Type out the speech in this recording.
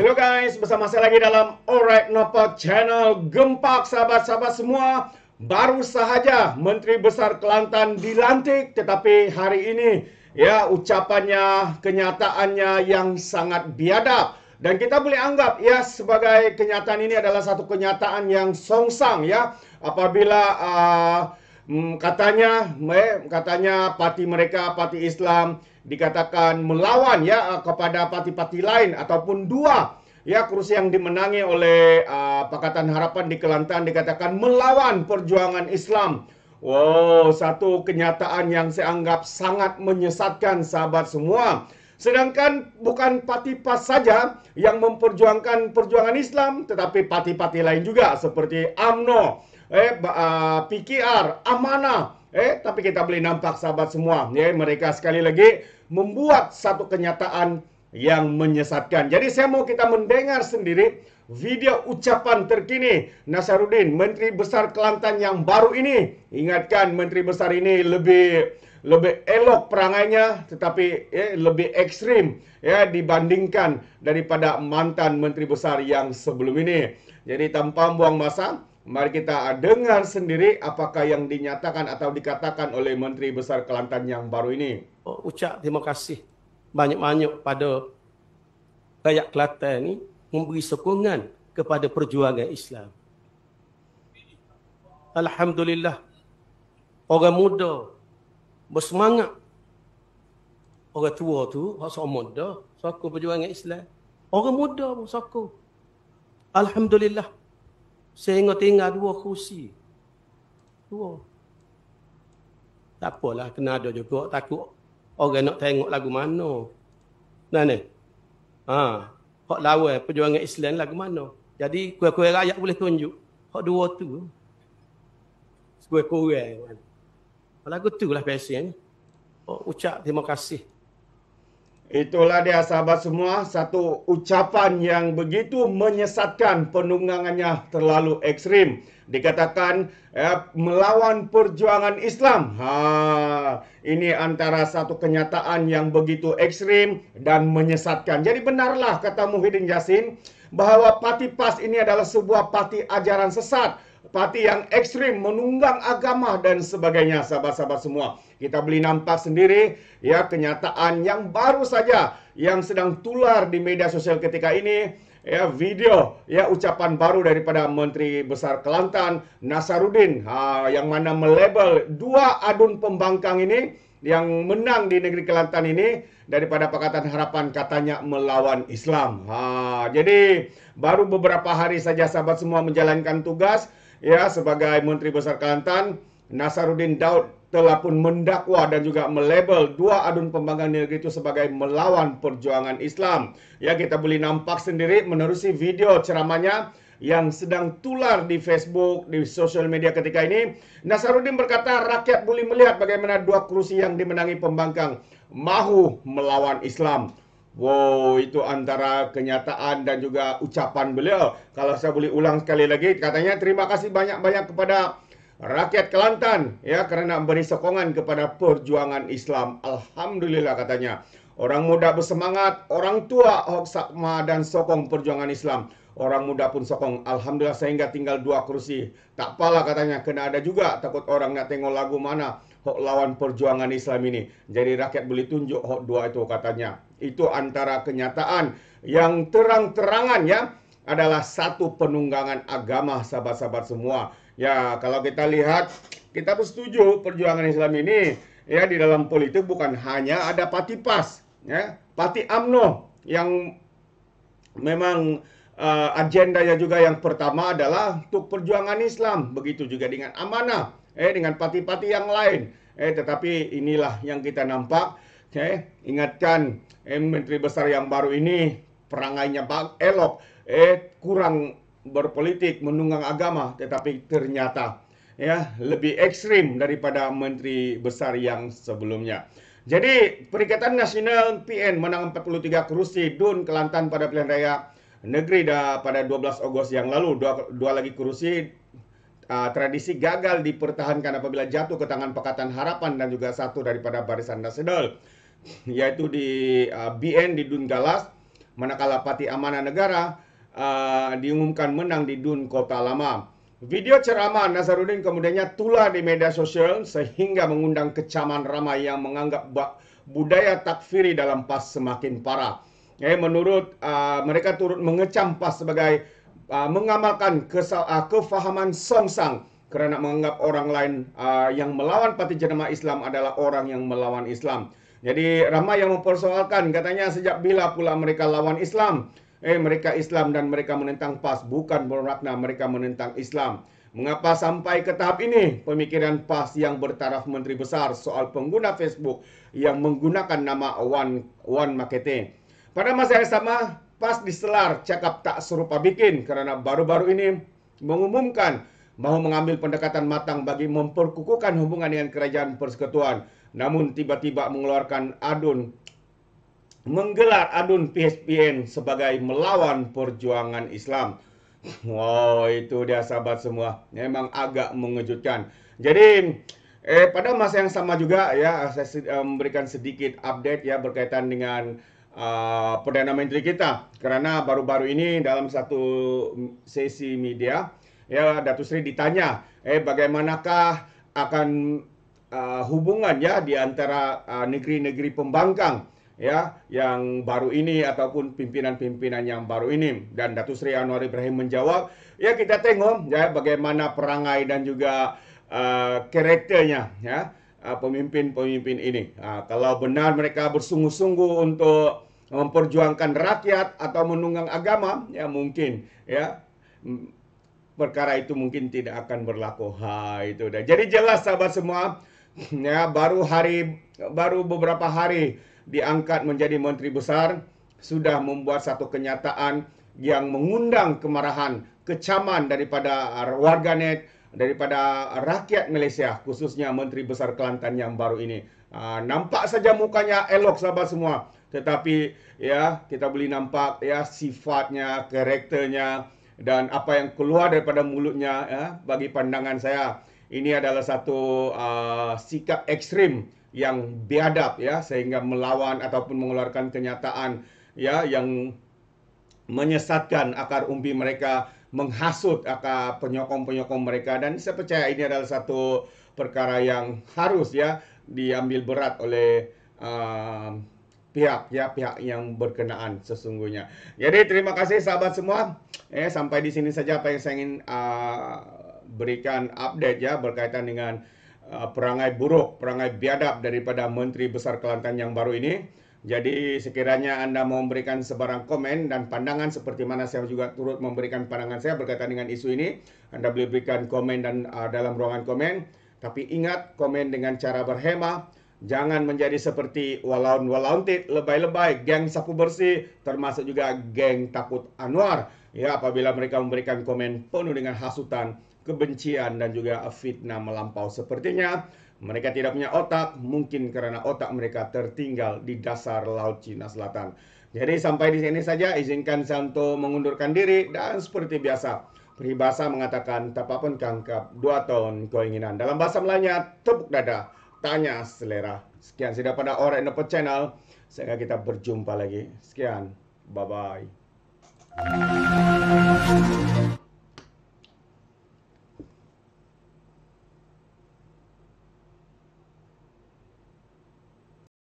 Hello guys, bersama saya lagi dalam Alright Nopak Channel Gempak sahabat-sahabat semua Baru sahaja Menteri Besar Kelantan dilantik Tetapi hari ini ya ucapannya, kenyataannya yang sangat biadab Dan kita boleh anggap ya sebagai kenyataan ini adalah satu kenyataan yang songsang ya Apabila uh, katanya katanya parti mereka, parti Islam dikatakan melawan ya eh, kepada parti-parti lain ataupun dua ya kursi yang dimenangi oleh uh, Pakatan Harapan di Kelantan dikatakan melawan perjuangan Islam. Wow, satu kenyataan yang saya anggap sangat menyesatkan sahabat semua. Sedangkan bukan parti PAS saja yang memperjuangkan perjuangan Islam, tetapi parti-parti lain juga seperti AMNO, eh, eh PKR, Amanah, Eh, tapi kita boleh nampak sahabat semua, ya, eh, mereka sekali lagi membuat satu kenyataan yang menyesatkan. Jadi saya mau kita mendengar sendiri video ucapan terkini Nasaruddin, Menteri Besar Kelantan yang baru ini. Ingatkan Menteri Besar ini lebih lebih elok perangainya tetapi eh, lebih ekstrim ya eh, dibandingkan daripada mantan menteri besar yang sebelum ini. Jadi tanpa buang masa, Mari kita dengar sendiri apakah yang dinyatakan atau dikatakan oleh Menteri Besar Kelantan yang baru ini. Oh, ucap terima kasih banyak-banyak pada rakyat Kelantan ini memberi sokongan kepada perjuangan Islam. Alhamdulillah, orang muda bersemangat. Orang tua tu, orang muda, sokong perjuangan Islam. Orang muda pun sokong. Alhamdulillah, saya ingat tinggal dua kursi. Dua. Tak apalah, kena ada juga. Takut orang nak tengok lagu mana. Nah ni. Ha. Hak lawan perjuangan Islam lagu mana. Jadi, kuih-kuih rakyat boleh tunjuk. Hak dua tu. Kuih-kuih. Lagu tu lah pesen. Oh, ucap terima kasih. Itulah dia sahabat semua, satu ucapan yang begitu menyesatkan penunggangannya terlalu ekstrim. Dikatakan eh, melawan perjuangan Islam. Ha, ini antara satu kenyataan yang begitu ekstrim dan menyesatkan. Jadi benarlah kata Muhyiddin Yassin bahawa parti PAS ini adalah sebuah parti ajaran sesat. parti yang ekstrim menunggang agama dan sebagainya sahabat-sahabat semua kita beli nampak sendiri ya kenyataan yang baru saja yang sedang tular di media sosial ketika ini ya video ya ucapan baru daripada Menteri Besar Kelantan Nasaruddin ha, yang mana melebel dua adun pembangkang ini yang menang di negeri Kelantan ini daripada Pakatan Harapan katanya melawan Islam. Ha, jadi baru beberapa hari saja sahabat semua menjalankan tugas ya sebagai Menteri Besar Kelantan Nasaruddin Daud telah pun mendakwa dan juga melabel dua adun pembangkang negeri itu sebagai melawan perjuangan Islam. Ya kita boleh nampak sendiri menerusi video ceramahnya yang sedang tular di Facebook, di sosial media ketika ini. Nasaruddin berkata rakyat boleh melihat bagaimana dua kerusi yang dimenangi pembangkang mahu melawan Islam. Wow, itu antara kenyataan dan juga ucapan beliau. Kalau saya boleh ulang sekali lagi, katanya terima kasih banyak-banyak kepada rakyat Kelantan ya kerana memberi sokongan kepada perjuangan Islam. Alhamdulillah katanya. Orang muda bersemangat, orang tua hok sakma dan sokong perjuangan Islam. Orang muda pun sokong. Alhamdulillah sehingga tinggal dua kursi. Tak pala katanya kena ada juga takut orang nak tengok lagu mana hok lawan perjuangan Islam ini. Jadi rakyat boleh tunjuk hok dua itu katanya. Itu antara kenyataan yang terang-terangan ya adalah satu penunggangan agama sahabat-sahabat semua. Ya, kalau kita lihat kita setuju perjuangan Islam ini ya di dalam politik bukan hanya ada pati pas ya, pati AMNO yang memang uh, agendanya juga yang pertama adalah untuk perjuangan Islam, begitu juga dengan amanah, eh dengan pati-pati yang lain. Eh tetapi inilah yang kita nampak, eh ingatkan eh menteri besar yang baru ini perangainya bang elok, eh kurang berpolitik, menunggang agama, tetapi ternyata ya lebih ekstrim daripada menteri besar yang sebelumnya. Jadi Perikatan Nasional PN menang 43 kursi DUN Kelantan pada pilihan raya negeri da pada 12 Agustus yang lalu dua, dua lagi kursi uh, ah, tradisi gagal dipertahankan apabila jatuh ke tangan Pakatan Harapan dan juga satu daripada Barisan Nasional yaitu di uh, ah, BN di Dungalas manakala Pati Amanah Negara uh, diumumkan menang di Dun Kota Lama. Video ceramah Nasaruddin kemudiannya tular di media sosial sehingga mengundang kecaman ramai yang menganggap budaya takfiri dalam PAS semakin parah. eh, menurut uh, mereka turut mengecam PAS sebagai uh, mengamalkan kesal, uh, ah, kefahaman songsang kerana menganggap orang lain uh, yang melawan Parti Jemaah Islam adalah orang yang melawan Islam. Jadi ramai yang mempersoalkan katanya sejak bila pula mereka lawan Islam? Eh mereka Islam dan mereka menentang PAS bukan bermakna mereka menentang Islam. Mengapa sampai ke tahap ini? Pemikiran PAS yang bertaraf menteri besar soal pengguna Facebook yang menggunakan nama One One Marketing. Pada masa yang sama, PAS diselar cakap tak serupa bikin kerana baru-baru ini mengumumkan mahu mengambil pendekatan matang bagi memperkukuhkan hubungan dengan kerajaan persekutuan. Namun tiba-tiba mengeluarkan adun, menggelar adun PSPN sebagai melawan perjuangan Islam. Wow, itu dia sahabat semua. Memang agak mengejutkan. Jadi, eh, pada masa yang sama juga, ya saya eh, memberikan sedikit update ya berkaitan dengan Ah, Perdana Menteri kita kerana baru-baru ini dalam satu sesi media ya Datuk Seri ditanya eh bagaimanakah akan uh, hubungan ya di antara ah, negeri-negeri uh, pembangkang ya yang baru ini ataupun pimpinan-pimpinan yang baru ini dan Datuk Seri Anwar Ibrahim menjawab ya kita tengok ya bagaimana perangai dan juga uh, karakternya ya Ah, pemimpin-pemimpin ini. Ah, kalau benar mereka bersungguh-sungguh untuk memperjuangkan rakyat atau menunggang agama, ya mungkin ya hmm, perkara itu mungkin tidak akan berlaku. Ha itu dah. Jadi jelas sahabat semua, ya baru hari baru beberapa hari diangkat menjadi menteri besar sudah membuat satu kenyataan yang mengundang kemarahan, kecaman daripada ah, warganet daripada rakyat Malaysia khususnya Menteri Besar Kelantan yang baru ini. Ah, nampak saja mukanya elok sahabat semua tetapi ya kita boleh nampak ya sifatnya, karakternya dan apa yang keluar daripada mulutnya ya bagi pandangan saya ini adalah satu uh, sikap ekstrim yang biadab ya sehingga melawan ataupun mengeluarkan kenyataan ya yang menyesatkan akar umbi mereka, menghasut akar penyokong-penyokong mereka dan saya percaya ini adalah satu perkara yang harus ya diambil berat oleh uh, pihak ya pihak yang berkenaan sesungguhnya. Jadi terima kasih sahabat semua. Eh sampai di sini saja apa yang saya ingin uh, berikan update ya berkaitan dengan uh, perangai buruk, perangai biadab daripada menteri besar Kelantan yang baru ini. Jadi sekiranya Anda mau memberikan sebarang komen dan pandangan seperti mana saya juga turut memberikan pandangan saya berkaitan dengan isu ini, Anda boleh berikan komen dan uh, dalam ruangan komen. Tapi ingat komen dengan cara berhemah. Jangan menjadi seperti walaun-walauntit, lebay-lebay, geng sapu bersih, termasuk juga geng takut Anwar. Ya, apabila mereka memberikan komen penuh dengan hasutan kebencian dan juga fitnah melampau sepertinya mereka tidak punya otak mungkin kerana otak mereka tertinggal di dasar laut Cina Selatan. Jadi sampai di sini saja izinkan Santo mengundurkan diri dan seperti biasa peribahasa mengatakan tak tapapun kangkap dua tahun keinginan dalam bahasa Melayu tepuk dada tanya selera. Sekian sudah pada orang Indo Channel. Sehingga kita berjumpa lagi. Sekian. Bye-bye.